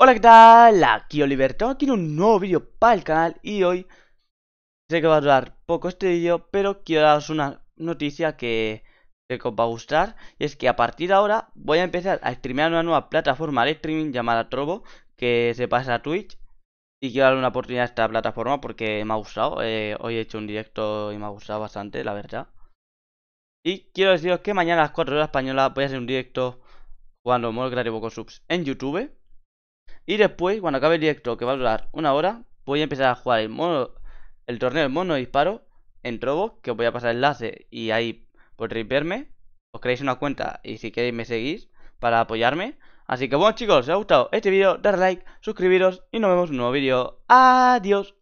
Hola, ¿qué tal? Aquí tengo aquí un nuevo vídeo para el canal y hoy sé que va a durar poco este vídeo, pero quiero daros una noticia que sé que os va a gustar y es que a partir de ahora voy a empezar a streamear una nueva plataforma de streaming llamada Trovo que se pasa a Twitch y quiero darle una oportunidad a esta plataforma porque me ha gustado, eh, hoy he hecho un directo y me ha gustado bastante, la verdad. Y quiero deciros que mañana a las 4 horas españolas voy a hacer un directo jugando Kombat y Subs en YouTube y después, cuando acabe el directo, que va a durar una hora, voy a empezar a jugar el el torneo del mono disparo en Trovo, que os voy a pasar el enlace y ahí podréis verme. Os creéis una cuenta y si queréis me seguís para apoyarme. Así que bueno chicos, si os ha gustado este vídeo, dar like, suscribiros y nos vemos en un nuevo vídeo. Adiós.